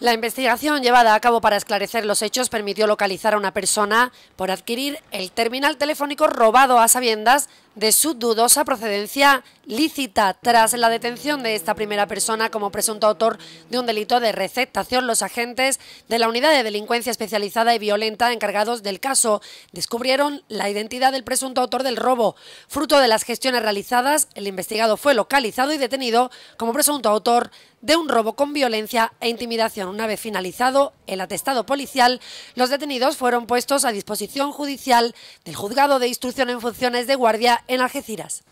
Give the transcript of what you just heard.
La investigación llevada a cabo para esclarecer los hechos permitió localizar a una persona por adquirir el terminal telefónico robado a sabiendas de su dudosa procedencia lícita. Tras la detención de esta primera persona como presunto autor de un delito de receptación, los agentes de la Unidad de Delincuencia Especializada y Violenta encargados del caso descubrieron la identidad del presunto autor del robo. Fruto de las gestiones realizadas, el investigado fue localizado y detenido como presunto autor de un robo con violencia e intimidación. Una vez finalizado el atestado policial, los detenidos fueron puestos a disposición judicial del juzgado de instrucción en funciones de guardia en Algeciras.